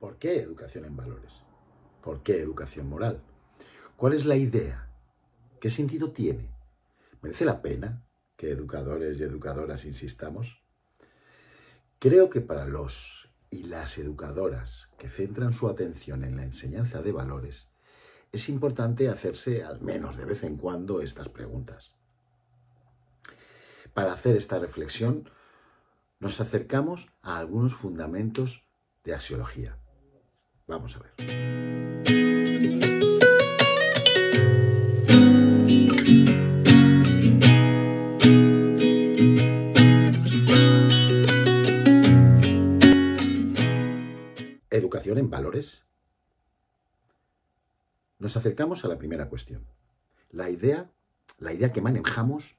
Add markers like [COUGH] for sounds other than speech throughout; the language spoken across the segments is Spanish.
¿Por qué educación en valores? ¿Por qué educación moral? ¿Cuál es la idea? ¿Qué sentido tiene? ¿Merece la pena que educadores y educadoras insistamos? Creo que para los y las educadoras que centran su atención en la enseñanza de valores, es importante hacerse al menos de vez en cuando estas preguntas. Para hacer esta reflexión, nos acercamos a algunos fundamentos de axiología. Vamos a ver. Educación en valores. Nos acercamos a la primera cuestión. La idea, la idea que manejamos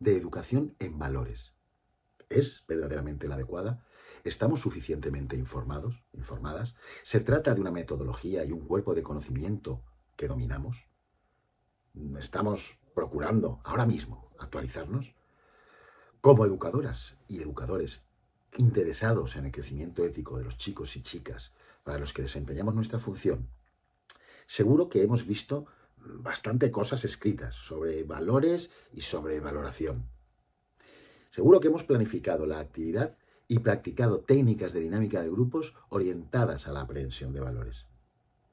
de educación en valores. ¿Es verdaderamente la adecuada? ¿Estamos suficientemente informados, informadas? ¿Se trata de una metodología y un cuerpo de conocimiento que dominamos? ¿Estamos procurando ahora mismo actualizarnos? Como educadoras y educadores interesados en el crecimiento ético de los chicos y chicas para los que desempeñamos nuestra función, seguro que hemos visto bastante cosas escritas sobre valores y sobre valoración. Seguro que hemos planificado la actividad y practicado técnicas de dinámica de grupos orientadas a la aprehensión de valores.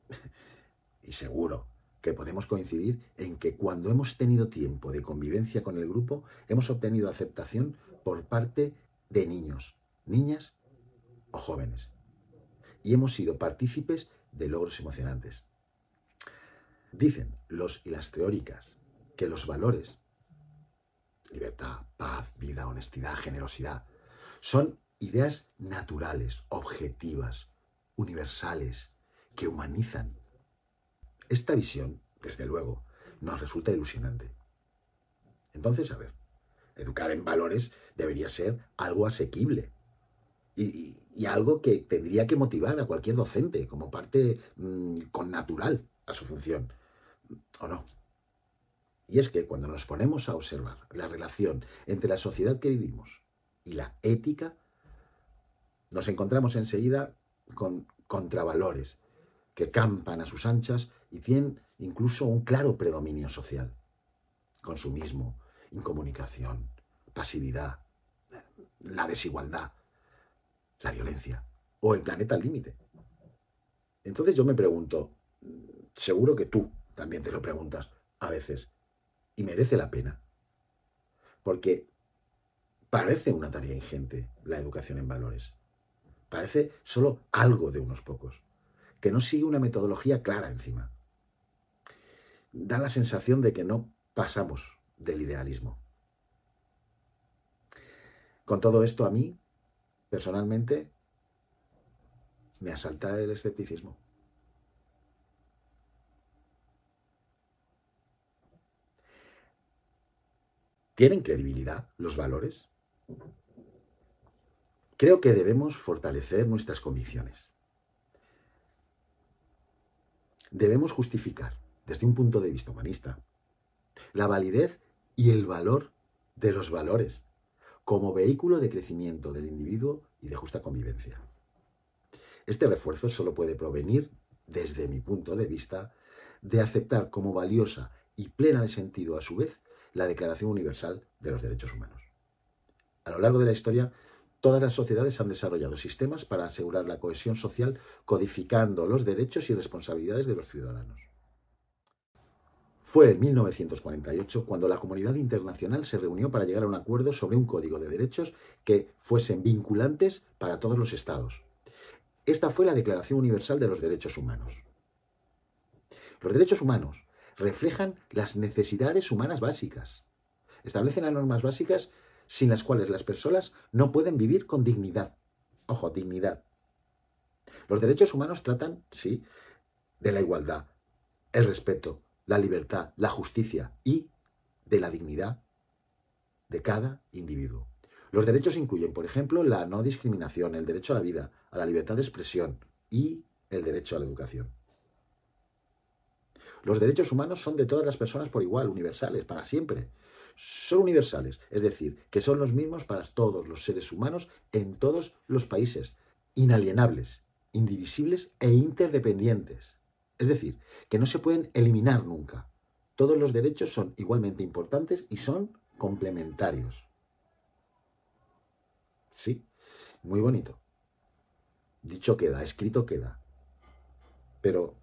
[LAUGHS] y seguro que podemos coincidir en que cuando hemos tenido tiempo de convivencia con el grupo, hemos obtenido aceptación por parte de niños, niñas o jóvenes. Y hemos sido partícipes de logros emocionantes. Dicen los y las teóricas que los valores, libertad, paz, vida, honestidad, generosidad, son Ideas naturales, objetivas, universales, que humanizan. Esta visión, desde luego, nos resulta ilusionante. Entonces, a ver, educar en valores debería ser algo asequible y, algo que tendría que motivar a cualquier docente como parte mm, connatural a su función, ¿o no? Y es que cuando nos ponemos a observar la relación entre la sociedad que vivimos y la ética, nos encontramos enseguida con contravalores que campan a sus anchas y tienen incluso un claro predominio social. Consumismo, incomunicación, pasividad, la desigualdad, la violencia o el planeta al límite. Entonces yo me pregunto, seguro que tú también te lo preguntas a veces, y merece la pena. Porque parece una tarea ingente la educación en valores. Parece solo algo de unos pocos, que no sigue una metodología clara encima. Da la sensación de que no pasamos del idealismo. Con todo esto a mí, personalmente, me asalta el escepticismo. ¿Tienen credibilidad los valores? creo que debemos fortalecer nuestras convicciones. Debemos justificar, desde un punto de vista humanista, la validez y el valor de los valores como vehículo de crecimiento del individuo y de justa convivencia. Este refuerzo solo puede provenir, desde mi punto de vista, de aceptar como valiosa y plena de sentido a su vez la Declaración Universal de los Derechos Humanos. A lo largo de la historia Todas las sociedades han desarrollado sistemas para asegurar la cohesión social codificando los derechos y responsabilidades de los ciudadanos. Fue en 1948 cuando la comunidad internacional se reunió para llegar a un acuerdo sobre un código de derechos que fuesen vinculantes para todos los estados. Esta fue la Declaración Universal de los Derechos Humanos. Los derechos humanos reflejan las necesidades humanas básicas, establecen las normas básicas sin las cuales las personas no pueden vivir con dignidad. Ojo, dignidad. Los derechos humanos tratan, sí, de la igualdad, el respeto, la libertad, la justicia y de la dignidad de cada individuo. Los derechos incluyen, por ejemplo, la no discriminación, el derecho a la vida, a la libertad de expresión y el derecho a la educación. Los derechos humanos son de todas las personas por igual, universales, para siempre. Son universales, es decir, que son los mismos para todos los seres humanos en todos los países, inalienables, indivisibles e interdependientes. Es decir, que no se pueden eliminar nunca. Todos los derechos son igualmente importantes y son complementarios. Sí, muy bonito. Dicho queda, escrito queda. Pero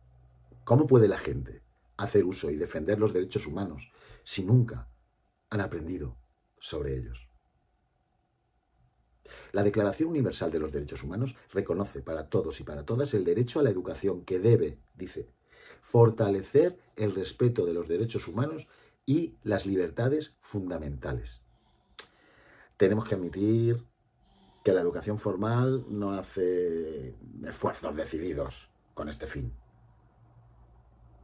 ¿Cómo puede la gente hacer uso y defender los derechos humanos si nunca han aprendido sobre ellos? La Declaración Universal de los Derechos Humanos reconoce para todos y para todas el derecho a la educación que debe, dice, fortalecer el respeto de los derechos humanos y las libertades fundamentales. Tenemos que admitir que la educación formal no hace esfuerzos decididos con este fin.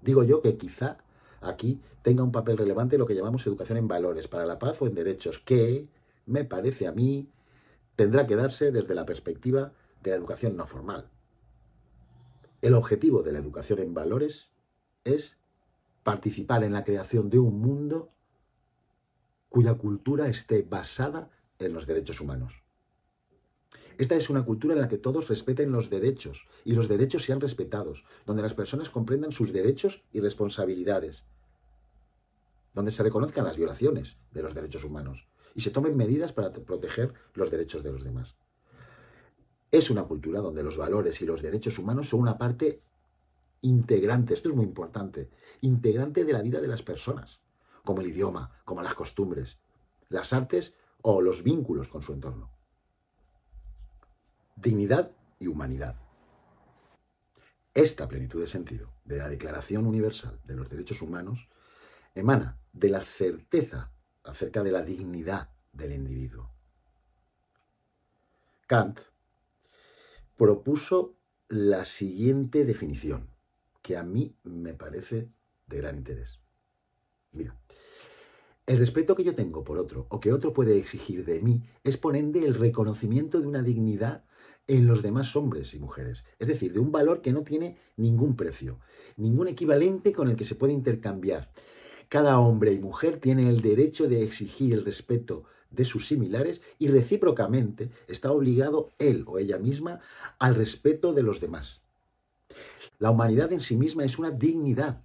Digo yo que quizá aquí tenga un papel relevante lo que llamamos educación en valores para la paz o en derechos, que, me parece a mí, tendrá que darse desde la perspectiva de la educación no formal. El objetivo de la educación en valores es participar en la creación de un mundo cuya cultura esté basada en los derechos humanos. Esta es una cultura en la que todos respeten los derechos y los derechos sean respetados, donde las personas comprendan sus derechos y responsabilidades, donde se reconozcan las violaciones de los derechos humanos y se tomen medidas para proteger los derechos de los demás. Es una cultura donde los valores y los derechos humanos son una parte integrante, esto es muy importante, integrante de la vida de las personas, como el idioma, como las costumbres, las artes o los vínculos con su entorno dignidad y humanidad. Esta plenitud de sentido de la Declaración Universal de los Derechos Humanos emana de la certeza acerca de la dignidad del individuo. Kant propuso la siguiente definición, que a mí me parece de gran interés. Mira, el respeto que yo tengo por otro o que otro puede exigir de mí es por ende el reconocimiento de una dignidad en los demás hombres y mujeres. Es decir, de un valor que no tiene ningún precio, ningún equivalente con el que se puede intercambiar. Cada hombre y mujer tiene el derecho de exigir el respeto de sus similares y recíprocamente está obligado él o ella misma al respeto de los demás. La humanidad en sí misma es una dignidad,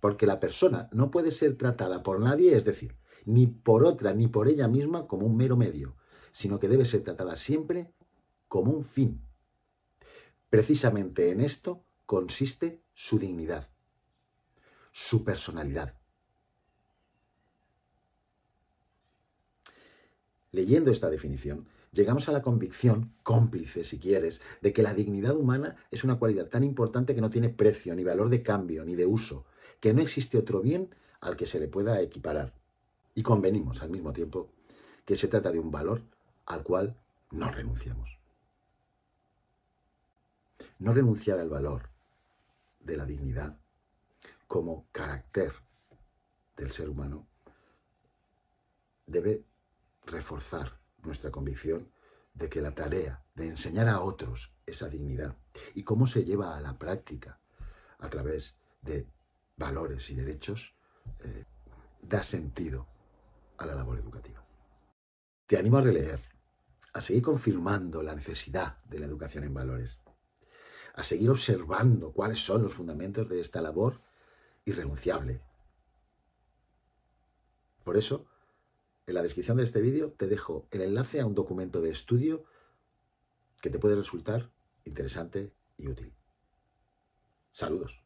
porque la persona no puede ser tratada por nadie, es decir, ni por otra ni por ella misma como un mero medio, sino que debe ser tratada siempre como un fin. Precisamente en esto consiste su dignidad, su personalidad. Leyendo esta definición, llegamos a la convicción, cómplice si quieres, de que la dignidad humana es una cualidad tan importante que no tiene precio, ni valor de cambio, ni de uso, que no existe otro bien al que se le pueda equiparar. Y convenimos al mismo tiempo que se trata de un valor al cual no renunciamos no renunciar al valor de la dignidad como carácter del ser humano debe reforzar nuestra convicción de que la tarea de enseñar a otros esa dignidad y cómo se lleva a la práctica a través de valores y derechos eh, da sentido a la labor educativa. Te animo a releer, a seguir confirmando la necesidad de la educación en valores a seguir observando cuáles son los fundamentos de esta labor irrenunciable. Por eso, en la descripción de este vídeo te dejo el enlace a un documento de estudio que te puede resultar interesante y útil. Saludos.